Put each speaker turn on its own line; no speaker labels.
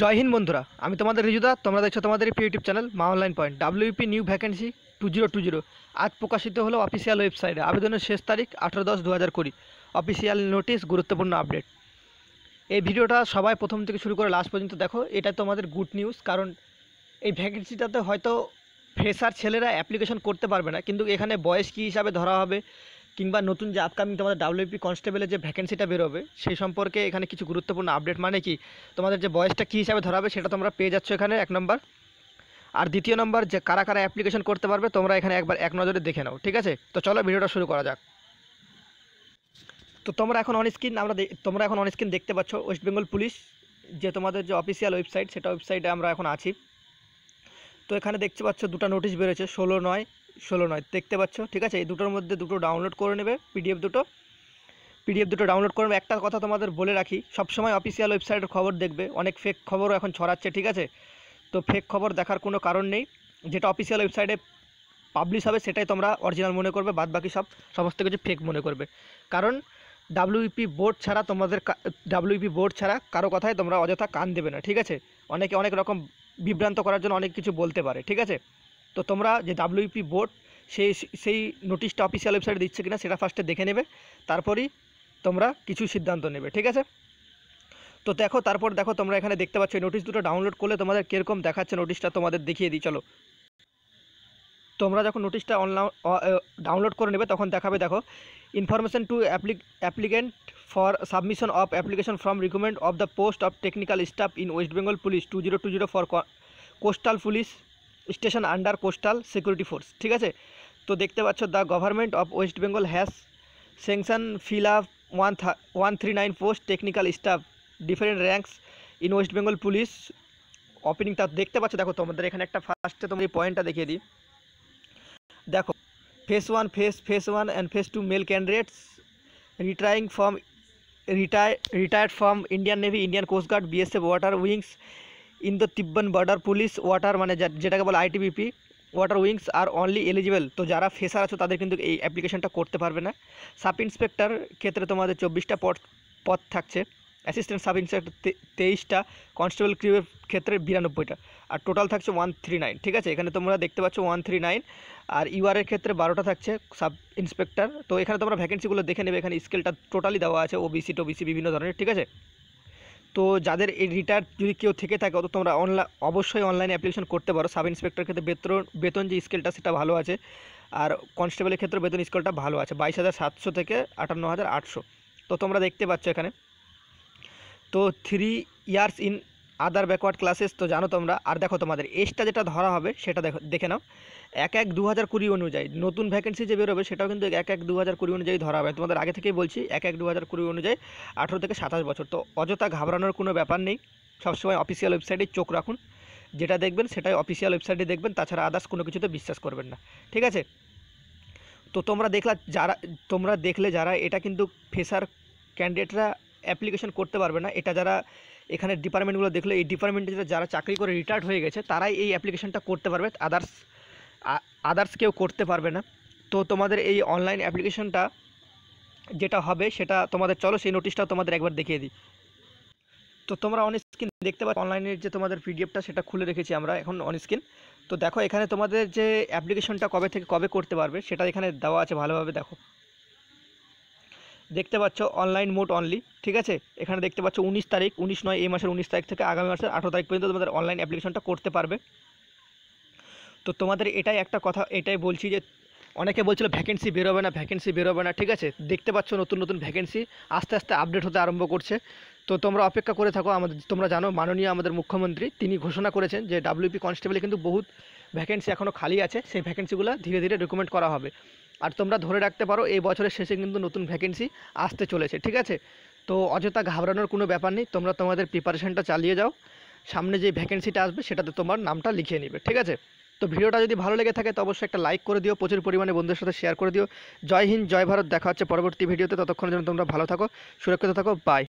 জয় হিন্দ বন্ধুরা আমি তোমাদের রিজুদা তোমরা দেখছো তোমাদের প্রিয় YouTube channel Maa online point WP new vacancy two zero two zero আজ প্রকাশিত হলো অফিসিয়াল ওয়েবসাইটে আবেদনের শেষ তারিখ আঠেরো দশ দু হাজার কুড়ি অফিসিয়াল নোটিশ গুরুত্বপূর্ণ আপডেট এই ভিডিওটা সবাই প্রথম থেকে শুরু করে লাস্ট পর্যন্ত দেখো এটা তোমাদের গুড নিউজ কারণ এই ভ্যাকেন্সিটাতে হয়তো ফ্রেশার ছেলেরা অ্যাপ্লিকেশন করতে পারবে না কিন্তু এখানে বয়স কী হিসাবে ধরা হবে কিংবা নতুন যে আপকামিং তোমাদের ডাব্লিউপি কনস্টেবলের যে ভ্যাকেন্সিটা বেরোবে সেই সম্পর্কে এখানে কিছু গুরুত্বপূর্ণ আপডেট মানে কি তোমাদের যে বয়সটা কী হিসাবে ধরাবে সেটা তোমরা পেয়ে যাচ্ছ এখানে এক নম্বর আর দ্বিতীয় নম্বর যে কারা কারা অ্যাপ্লিকেশন করতে পারবে তোমরা এখানে একবার এক নজরে দেখে নাও ঠিক আছে তো চলো ভিডিওটা শুরু করা যাক তো তোমরা এখন অন স্ক্রিন আমরা তোমরা এখন অন স্ক্রিন দেখতে পাচ্ছ ওয়েস্ট বেঙ্গল পুলিশ যে তোমাদের যে অফিসিয়াল ওয়েবসাইট সেটা ওয়েবসাইটে আমরা এখন আছি তো এখানে দেখতে পাচ্ছ দুটো নোটিশ বেরোছে ষোলো নয় ষোলো নয় দেখতে পাচ্ছ ঠিক আছে এই দুটোর মধ্যে দুটো ডাউনলোড করে নেবে পিডিএফ দুটো পিডিএফ দুটো ডাউনলোড করবে একটা কথা তোমাদের বলে রাখি সবসময় অফিসিয়াল ওয়েবসাইটের খবর দেখবে অনেক ফেক খবরও এখন ছড়াচ্ছে ঠিক আছে তো ফেক খবর দেখার কোনো কারণ নেই যেটা অফিসিয়াল ওয়েবসাইটে পাবলিশ হবে সেটাই তোমরা অরিজিনাল মনে করবে বাদ বাকি সব সমস্ত কিছু ফেক মনে করবে কারণ ডাব্লিউপি বোর্ড e ছাড়া তোমাদের ডাব্লিউপি বোর্ড e ছাড়া কারো কথায় তোমরা অযথা কান দেবে না ঠিক আছে অনেকে অনেক রকম বিভ্রান্ত করার জন্য অনেক কিছু বলতে পারে ঠিক আছে তো তোমরা যে ডাব্লিউপি বোর্ড e সেই সেই নোটিশটা অফিসিয়াল ওয়েবসাইটে দিচ্ছে কিনা সেটা ফার্স্টে দেখে নেবে তারপরই তোমরা কিছু সিদ্ধান্ত নেবে ঠিক আছে তো দেখো তারপর দেখো তোমরা এখানে দেখতে পাচ্ছ নোটিশ দুটো ডাউনলোড করলে তোমাদের কীরকম দেখাচ্ছে নোটিশটা তোমাদের দেখিয়ে দিই চলো তোমরা যখন নোটিশটা অনলাইন ডাউনলোড করে নেবে তখন দেখাবে দেখো information to applicant for submission of application from recommend of the post of technical staff in West Bengal police two zero two zero for coastal police station under coastal security force ঠিক আছে তো দেখতে পাচ্ছ the government of West Bengal has sanction fill up one one three nine post technical staff different ranks in West Bengal police opening তা দেখতে পাচ্ছ দেখো তোমাদের এখানে একটা ফার্স্টে তোমার এই পয়েন্টটা দেখিয়ে দিই দেখো phase one phase phase one and phase two male candidates retiring from retire retired from Indian navy Indian coast guard BSF water wings in the Tibetan border police water মানে যেটাকে বলে ITBP water wings are only eligible তো যারা ফেসার আছো তাদের কিন্তু এই অ্যাপ্লিকেশনটা করতে পারবে না সাব ইন্সপেক্টর ক্ষেত্রে তোমাদের চব্বিশটা পথ পথ থাকছে অ্যাসিস্ট্যান্ট সাব ইন্সপেক্টর তেইশটা কনস্টেবল ক্রিউয়ের ক্ষেত্রে বিরানব্বইটা আর টোটাল থাকছে ওয়ান থ্রি নাইন ঠিক আছে এখানে তোমরা দেখতে পাচ্ছ ওয়ান থ্রি নাইন আর ইউআরের ক্ষেত্রে বারোটা থাকছে সাব ইন্সপেক্টর তো এখানে তোমরা ভ্যাকেন্সিগুলো দেখে নেবে এখানে স্কেলটা টোটালি দেওয়া আছে ও টো বিসি বিভিন্ন ধরনের ঠিক আছে তো যাদের এই রিটায়ার যদি কেউ থেকে থাকে অত তোমরা অনলাইন অবশ্যই অনলাইনে অ্যাপ্লিকেশন করতে পারো সাব ইন্সপেক্টরের ক্ষেত্রে বেতন বেতন যে স্কেলটা সেটা ভালো আছে আর কনস্টেবলের ক্ষেত্রে বেতন স্কেলটা ভালো আছে বাইশ হাজার সাতশো থেকে আটান্ন হাজার আটশো তো তোমরা দেখতে পাচ্ছ এখানে তো three years in other backward classes তো জানো তোমরা আর দেখো তোমাদের এসটা যেটা ধরা হবে সেটা দেখো দেখে নাও এক এক দু হাজার কুড়ি অনুযায়ী নতুন ভ্যাকেন্সি যে বেরোবে সেটাও কিন্তু এক এক দু হাজার কুড়ি অনুযায়ী ধরা হবে তোমাদের আগে থেকেই বলছি এক এক দু হাজার কুড়ি অনুযায়ী আঠেরো থেকে সাতাশ বছর তো অযথা ঘাবড়ানোর কোনো ব্যাপার নেই সবসময় অফিসিয়াল ওয়েবসাইটে চোখ রাখুন যেটা দেখবেন সেটাই অফিসিয়াল ওয়েবসাইটে দেখবেন তাছাড়া আদার্স কোনো কিছুতে বিশ্বাস করবেন না ঠিক আছে তো তোমরা দেখলা যারা তোমরা দেখলে যারা এটা কিন্তু ফেসার ক্যান্ডিডেটরা অ্যাপ্লিকেশন করতে পারবে না এটা যারা এখানে ডিপার্টমেন্টগুলো দেখলো এই ডিপার্টমেন্টে যারা চাকরি করে রিটায়ার্ড হয়ে গেছে তারাই এই অ্যাপ্লিকেশনটা করতে পারবে আদার্স আদার্স কেউ করতে পারবে না তো তোমাদের এই অনলাইন অ্যাপ্লিকেশনটা যেটা হবে সেটা তোমাদের চলো সেই নোটিশটা তোমাদের একবার দেখিয়ে দিই তো তোমরা অন স্ক্রিন দেখতে পাচ্ছ অনলাইনের যে তোমাদের পিডিএফটা সেটা খুলে রেখেছি আমরা এখন অন স্ক্রিন তো দেখো এখানে তোমাদের যে অ্যাপ্লিকেশনটা কবে থেকে কবে করতে পারবে সেটা এখানে দেওয়া আছে ভালোভাবে দেখো দেখতে পাচ্ছ অনলাইন মোট অনলি ঠিক আছে এখানে দেখতে পাচ্ছ উনিশ তারিখ উনিশ নয় এই মাসের উনিশ তারিখ থেকে আগামী মাসের আঠেরো তারিখ পর্যন্ত তোমাদের অনলাইন অ্যাপ্লিকেশনটা করতে পারবে তো তোমাদের এটাই একটা কথা এটাই বলছি যে অনেকে বলছিল ভ্যাকেন্সি বেরোবে না ভ্যাকেন্সি বেরোবে না ঠিক আছে দেখতে পাচ্ছ নতুন নতুন ভ্যাকেন্সি আস্তে আস্তে আপডেট হতে আরম্ভ করছে তো তোমরা অপেক্ষা করে থাকো আমাদের তোমরা জানো মাননীয় আমাদের মুখ্যমন্ত্রী তিনি ঘোষণা করেছেন যে ডাব্লিউপি কনস্টেবলে কিন্তু বহুত ভ্যাকেন্সি এখনও খালি আছে সেই ভ্যাকেন্সিগুলো ধীরে ধীরে রিকমেন্ড করা হবে আর তোমরা ধরে রাখতে পারো এই বছরের শেষে কিন্তু নতুন ভ্যাকেন্সি আসতে চলেছে ঠিক আছে তো অযথা ঘাবড়ানোর কোনো ব্যাপার নেই তোমরা তোমাদের প্রিপারেশানটা চালিয়ে যাও সামনে যে ভ্যাকেন্সিটা আসবে সেটাতে তোমার নামটা লিখিয়ে নেবে ঠিক আছে তো ভিডিওটা যদি ভালো লেগে থাকে তো অবশ্যই একটা লাইক করে দিও প্রচুর পরিমাণে বন্ধুদের সাথে শেয়ার করে দিও জয় হিন্দ জয় ভারত দেখা হচ্ছে পরবর্তী ভিডিওতে ততক্ষণের জন্য তোমরা ভালো থাকো সুরক্ষিত থাকো বাই